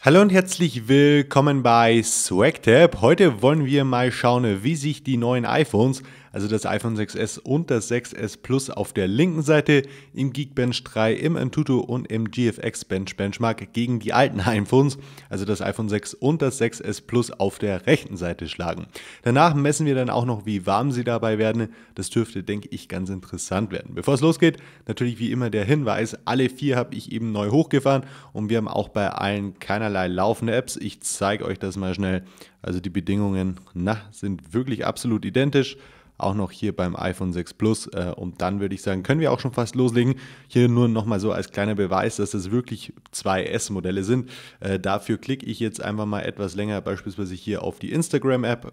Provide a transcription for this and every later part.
Hallo und herzlich willkommen bei SwagTab. Heute wollen wir mal schauen, wie sich die neuen iPhones also das iPhone 6S und das 6S Plus auf der linken Seite, im Geekbench 3, im Antutu und im GFX Bench Benchmark gegen die alten iPhones, also das iPhone 6 und das 6S Plus auf der rechten Seite schlagen. Danach messen wir dann auch noch, wie warm sie dabei werden. Das dürfte, denke ich, ganz interessant werden. Bevor es losgeht, natürlich wie immer der Hinweis, alle vier habe ich eben neu hochgefahren und wir haben auch bei allen keinerlei laufende Apps. Ich zeige euch das mal schnell. Also die Bedingungen, na, sind wirklich absolut identisch auch noch hier beim iPhone 6 Plus. Äh, und dann würde ich sagen, können wir auch schon fast loslegen. Hier nur nochmal so als kleiner Beweis, dass es wirklich 2S-Modelle sind. Äh, dafür klicke ich jetzt einfach mal etwas länger beispielsweise hier auf die Instagram-App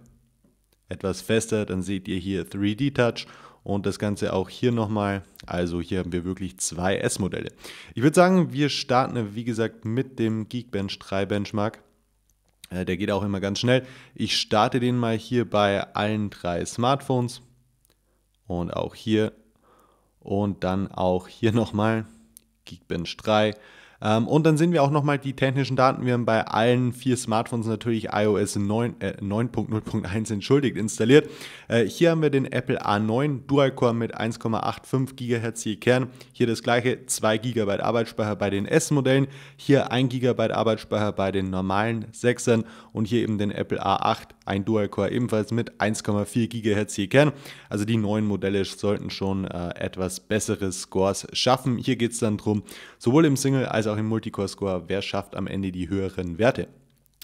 etwas fester, dann seht ihr hier 3D Touch und das Ganze auch hier nochmal. Also hier haben wir wirklich zwei S-Modelle. Ich würde sagen, wir starten, wie gesagt, mit dem Geekbench 3 Benchmark. Äh, der geht auch immer ganz schnell. Ich starte den mal hier bei allen drei Smartphones und auch hier und dann auch hier nochmal Geekbench 3 ähm, und dann sehen wir auch nochmal die technischen Daten. Wir haben bei allen vier Smartphones natürlich iOS 9.0.1 äh, entschuldigt installiert. Äh, hier haben wir den Apple A9 Dual-Core mit 1,85 GHz je Kern. Hier das gleiche, 2 GB Arbeitsspeicher bei den S-Modellen. Hier 1 GB Arbeitsspeicher bei den normalen 6ern. Und hier eben den Apple A8, ein Dual-Core ebenfalls mit 1,4 GHz je Kern. Also die neuen Modelle sollten schon äh, etwas bessere Scores schaffen. Hier geht es dann darum, sowohl im Single als auch auch im Multicore-Score, wer schafft am Ende die höheren Werte.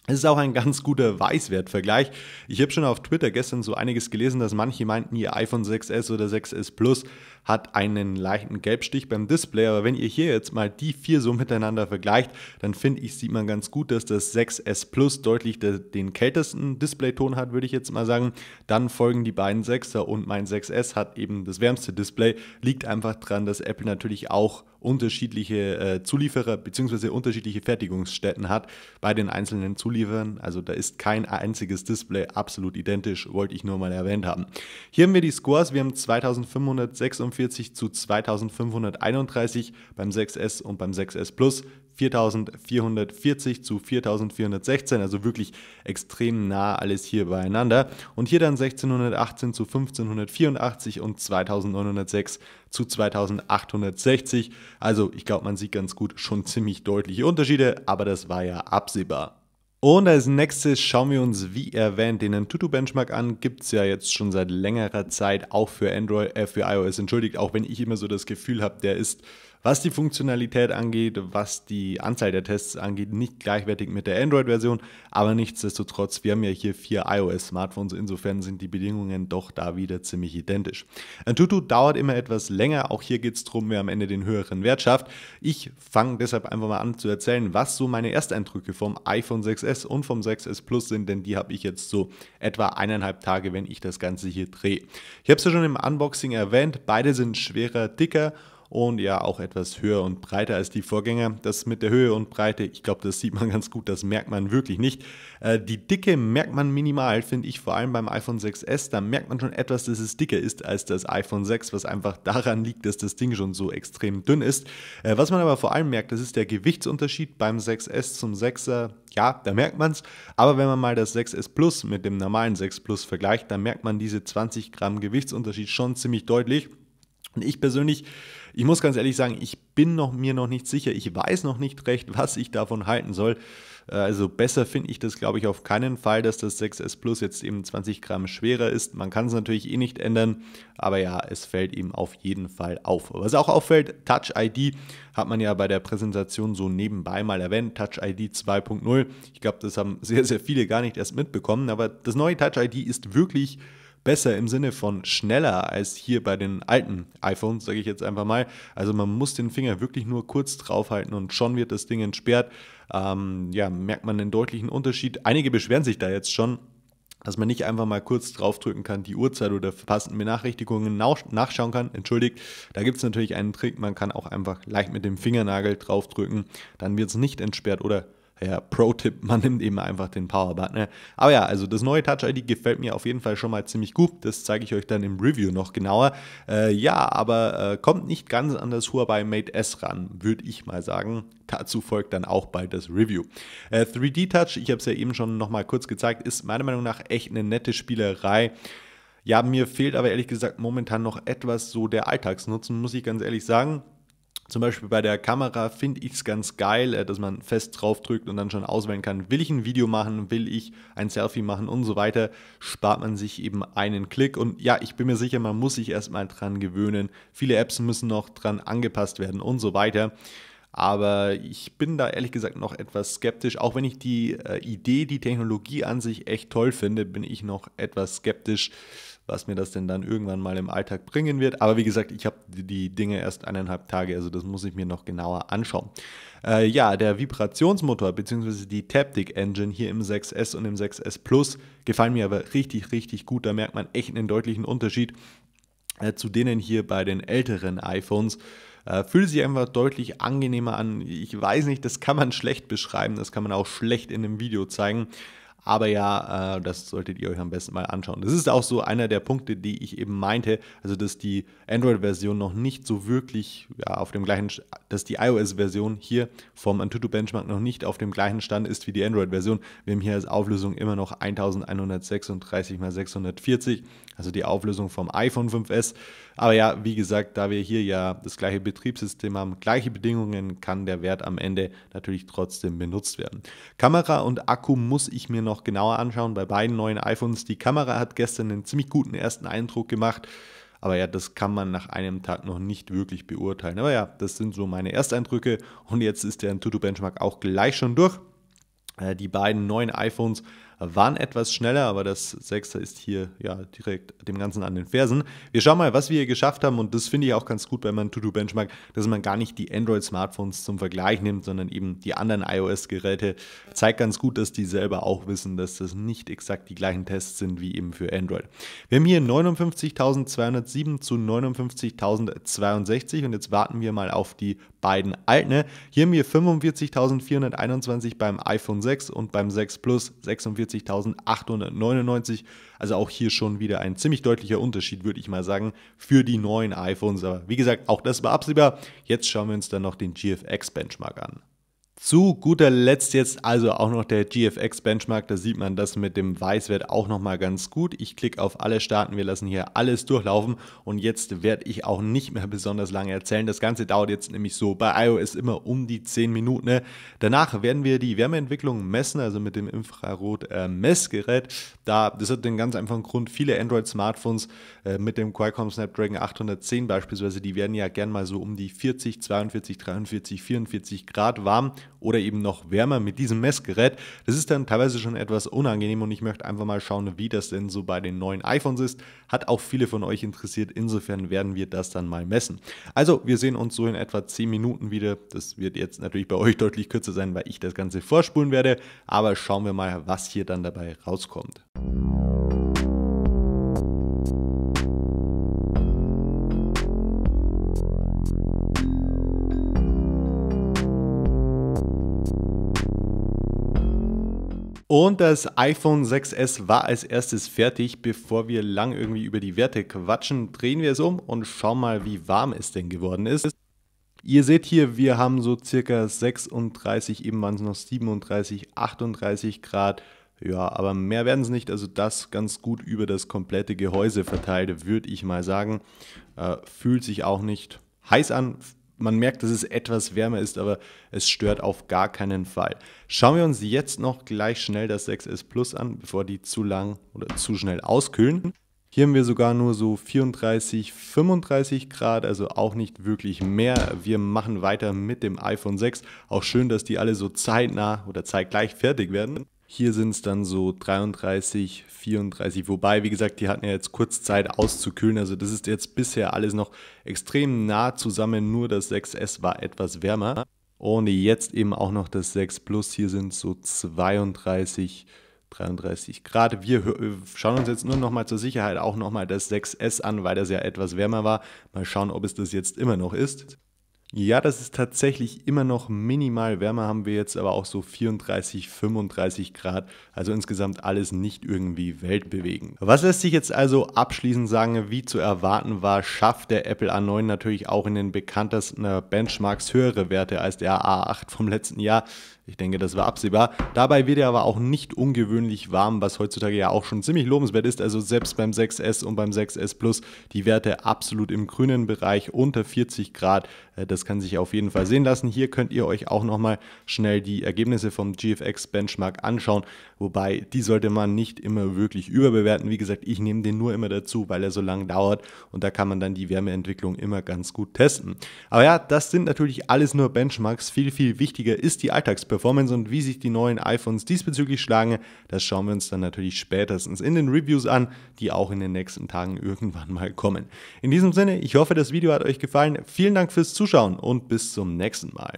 Es ist auch ein ganz guter Weißwertvergleich. Ich habe schon auf Twitter gestern so einiges gelesen, dass manche meinten, ihr iPhone 6S oder 6S Plus hat einen leichten Gelbstich beim Display. Aber wenn ihr hier jetzt mal die vier so miteinander vergleicht, dann finde ich, sieht man ganz gut, dass das 6S Plus deutlich de den kältesten Displayton hat, würde ich jetzt mal sagen. Dann folgen die beiden 6er und mein 6S hat eben das wärmste Display. Liegt einfach daran, dass Apple natürlich auch unterschiedliche äh, Zulieferer bzw. unterschiedliche Fertigungsstätten hat bei den einzelnen Zulieferern. Also da ist kein einziges Display absolut identisch, wollte ich nur mal erwähnt haben. Hier haben wir die Scores, wir haben 2546 zu 2531 beim 6S und beim 6S Plus, 4440 zu 4416, also wirklich extrem nah alles hier beieinander. Und hier dann 1618 zu 1584 und 2906 zu 2860. Also ich glaube, man sieht ganz gut schon ziemlich deutliche Unterschiede, aber das war ja absehbar. Und als nächstes schauen wir uns, wie erwähnt, den Antutu-Benchmark an. Gibt es ja jetzt schon seit längerer Zeit auch für Android, äh, für iOS, entschuldigt, auch wenn ich immer so das Gefühl habe, der ist was die Funktionalität angeht, was die Anzahl der Tests angeht, nicht gleichwertig mit der Android-Version, aber nichtsdestotrotz, wir haben ja hier vier iOS-Smartphones, insofern sind die Bedingungen doch da wieder ziemlich identisch. Antutu dauert immer etwas länger, auch hier geht es darum, wer am Ende den höheren Wert schafft. Ich fange deshalb einfach mal an zu erzählen, was so meine Ersteindrücke vom iPhone 6S und vom 6S Plus sind, denn die habe ich jetzt so etwa eineinhalb Tage, wenn ich das Ganze hier drehe. Ich habe es ja schon im Unboxing erwähnt, beide sind schwerer, dicker und ja auch etwas höher und breiter als die Vorgänger. Das mit der Höhe und Breite, ich glaube, das sieht man ganz gut, das merkt man wirklich nicht. Äh, die Dicke merkt man minimal, finde ich, vor allem beim iPhone 6S. Da merkt man schon etwas, dass es dicker ist als das iPhone 6, was einfach daran liegt, dass das Ding schon so extrem dünn ist. Äh, was man aber vor allem merkt, das ist der Gewichtsunterschied beim 6S zum 6er. Ja, da merkt man es. Aber wenn man mal das 6S Plus mit dem normalen 6 Plus vergleicht, dann merkt man diese 20 Gramm Gewichtsunterschied schon ziemlich deutlich. Und ich persönlich ich muss ganz ehrlich sagen, ich bin noch, mir noch nicht sicher. Ich weiß noch nicht recht, was ich davon halten soll. Äh, also besser finde ich das, glaube ich, auf keinen Fall, dass das 6S Plus jetzt eben 20 Gramm schwerer ist. Man kann es natürlich eh nicht ändern, aber ja, es fällt eben auf jeden Fall auf. Was auch auffällt, Touch ID hat man ja bei der Präsentation so nebenbei mal erwähnt, Touch ID 2.0. Ich glaube, das haben sehr, sehr viele gar nicht erst mitbekommen, aber das neue Touch ID ist wirklich besser im Sinne von schneller als hier bei den alten iPhones, sage ich jetzt einfach mal. Also man muss den Finger wirklich nur kurz draufhalten und schon wird das Ding entsperrt. Ähm, ja, merkt man einen deutlichen Unterschied. Einige beschweren sich da jetzt schon, dass man nicht einfach mal kurz draufdrücken kann, die Uhrzeit oder verpassten Benachrichtigungen nachschauen kann. Entschuldigt, da gibt es natürlich einen Trick, man kann auch einfach leicht mit dem Fingernagel draufdrücken, dann wird es nicht entsperrt oder ja, Pro-Tipp, man nimmt eben einfach den Power-Button. Ne? Aber ja, also das neue Touch-ID gefällt mir auf jeden Fall schon mal ziemlich gut. Das zeige ich euch dann im Review noch genauer. Äh, ja, aber äh, kommt nicht ganz an das Huawei Mate S ran, würde ich mal sagen. Dazu folgt dann auch bald das Review. Äh, 3D Touch, ich habe es ja eben schon nochmal kurz gezeigt, ist meiner Meinung nach echt eine nette Spielerei. Ja, mir fehlt aber ehrlich gesagt momentan noch etwas so der Alltagsnutzen, muss ich ganz ehrlich sagen. Zum Beispiel bei der Kamera finde ich es ganz geil, äh, dass man fest drauf drückt und dann schon auswählen kann, will ich ein Video machen, will ich ein Selfie machen und so weiter, spart man sich eben einen Klick. Und ja, ich bin mir sicher, man muss sich erstmal dran gewöhnen. Viele Apps müssen noch dran angepasst werden und so weiter. Aber ich bin da ehrlich gesagt noch etwas skeptisch. Auch wenn ich die äh, Idee, die Technologie an sich echt toll finde, bin ich noch etwas skeptisch was mir das denn dann irgendwann mal im Alltag bringen wird. Aber wie gesagt, ich habe die Dinge erst eineinhalb Tage, also das muss ich mir noch genauer anschauen. Äh, ja, der Vibrationsmotor bzw. die Taptic Engine hier im 6S und im 6S Plus gefallen mir aber richtig, richtig gut. Da merkt man echt einen deutlichen Unterschied äh, zu denen hier bei den älteren iPhones äh, fühlt sich einfach deutlich angenehmer an. Ich weiß nicht, das kann man schlecht beschreiben, das kann man auch schlecht in einem Video zeigen. Aber ja, äh, das solltet ihr euch am besten mal anschauen. Das ist auch so einer der Punkte, die ich eben meinte, also dass die Android-Version noch nicht so wirklich ja, auf dem gleichen, dass die iOS-Version hier vom Antutu Benchmark noch nicht auf dem gleichen Stand ist wie die Android-Version. Wir haben hier als Auflösung immer noch 1136 x 640 also die Auflösung vom iPhone 5S. Aber ja, wie gesagt, da wir hier ja das gleiche Betriebssystem haben, gleiche Bedingungen, kann der Wert am Ende natürlich trotzdem benutzt werden. Kamera und Akku muss ich mir noch genauer anschauen bei beiden neuen iPhones. Die Kamera hat gestern einen ziemlich guten ersten Eindruck gemacht. Aber ja, das kann man nach einem Tag noch nicht wirklich beurteilen. Aber ja, das sind so meine Ersteindrücke. Und jetzt ist der Antutu Benchmark auch gleich schon durch. Äh, die beiden neuen iPhones waren etwas schneller, aber das Sechser ist hier ja direkt dem Ganzen an den Fersen. Wir schauen mal, was wir hier geschafft haben und das finde ich auch ganz gut, wenn man To-Do Benchmark, dass man gar nicht die Android-Smartphones zum Vergleich nimmt, sondern eben die anderen iOS-Geräte. Zeigt ganz gut, dass die selber auch wissen, dass das nicht exakt die gleichen Tests sind wie eben für Android. Wir haben hier 59.207 zu 59.062 und jetzt warten wir mal auf die beiden alten. Hier haben wir 45.421 beim iPhone 6 und beim 6 Plus 46 49.899. Also auch hier schon wieder ein ziemlich deutlicher Unterschied, würde ich mal sagen, für die neuen iPhones. Aber wie gesagt, auch das war absehbar. Jetzt schauen wir uns dann noch den GFX Benchmark an. Zu guter Letzt jetzt also auch noch der GFX Benchmark. Da sieht man das mit dem Weißwert auch nochmal ganz gut. Ich klicke auf alle Starten. Wir lassen hier alles durchlaufen. Und jetzt werde ich auch nicht mehr besonders lange erzählen. Das Ganze dauert jetzt nämlich so bei iOS immer um die 10 Minuten. Ne? Danach werden wir die Wärmeentwicklung messen, also mit dem Infrarot-Messgerät. Äh, da, das hat den ganz einfachen Grund, viele Android-Smartphones äh, mit dem Qualcomm Snapdragon 810 beispielsweise, die werden ja gern mal so um die 40, 42, 43, 44 Grad warm oder eben noch wärmer mit diesem Messgerät. Das ist dann teilweise schon etwas unangenehm und ich möchte einfach mal schauen, wie das denn so bei den neuen iPhones ist. Hat auch viele von euch interessiert, insofern werden wir das dann mal messen. Also wir sehen uns so in etwa 10 Minuten wieder. Das wird jetzt natürlich bei euch deutlich kürzer sein, weil ich das Ganze vorspulen werde, aber schauen wir mal, was hier dann dabei rauskommt. Und das iPhone 6S war als erstes fertig. Bevor wir lang irgendwie über die Werte quatschen, drehen wir es um und schauen mal, wie warm es denn geworden ist. Ihr seht hier, wir haben so circa 36, eben waren es noch 37, 38 Grad. Ja, aber mehr werden es nicht. Also das ganz gut über das komplette Gehäuse verteilt, würde ich mal sagen. Äh, fühlt sich auch nicht heiß an, man merkt, dass es etwas wärmer ist, aber es stört auf gar keinen Fall. Schauen wir uns jetzt noch gleich schnell das 6S Plus an, bevor die zu lang oder zu schnell auskühlen. Hier haben wir sogar nur so 34, 35 Grad, also auch nicht wirklich mehr. Wir machen weiter mit dem iPhone 6. Auch schön, dass die alle so zeitnah oder zeitgleich fertig werden. Hier sind es dann so 33, 34. Wobei, wie gesagt, die hatten ja jetzt kurz Zeit auszukühlen. Also das ist jetzt bisher alles noch extrem nah zusammen. Nur das 6S war etwas wärmer. Und jetzt eben auch noch das 6 Plus. Hier sind so 32, 33 Grad. Wir äh, schauen uns jetzt nur nochmal zur Sicherheit auch nochmal das 6S an, weil das ja etwas wärmer war. Mal schauen, ob es das jetzt immer noch ist. Ja, das ist tatsächlich immer noch minimal. Wärmer haben wir jetzt aber auch so 34, 35 Grad. Also insgesamt alles nicht irgendwie weltbewegend. Was lässt sich jetzt also abschließend sagen, wie zu erwarten war, schafft der Apple A9 natürlich auch in den bekanntesten äh, Benchmarks höhere Werte als der A8 vom letzten Jahr. Ich denke, das war absehbar. Dabei wird er aber auch nicht ungewöhnlich warm, was heutzutage ja auch schon ziemlich lobenswert ist. Also selbst beim 6S und beim 6S Plus die Werte absolut im grünen Bereich unter 40 Grad. Äh, das kann sich auf jeden Fall sehen lassen. Hier könnt ihr euch auch nochmal schnell die Ergebnisse vom GFX Benchmark anschauen. Wobei, die sollte man nicht immer wirklich überbewerten. Wie gesagt, ich nehme den nur immer dazu, weil er so lange dauert und da kann man dann die Wärmeentwicklung immer ganz gut testen. Aber ja, das sind natürlich alles nur Benchmarks. Viel, viel wichtiger ist die Alltagsperformance Performance und wie sich die neuen iPhones diesbezüglich schlagen, das schauen wir uns dann natürlich spätestens in den Reviews an, die auch in den nächsten Tagen irgendwann mal kommen. In diesem Sinne, ich hoffe, das Video hat euch gefallen. Vielen Dank fürs Zuschauen und bis zum nächsten Mal.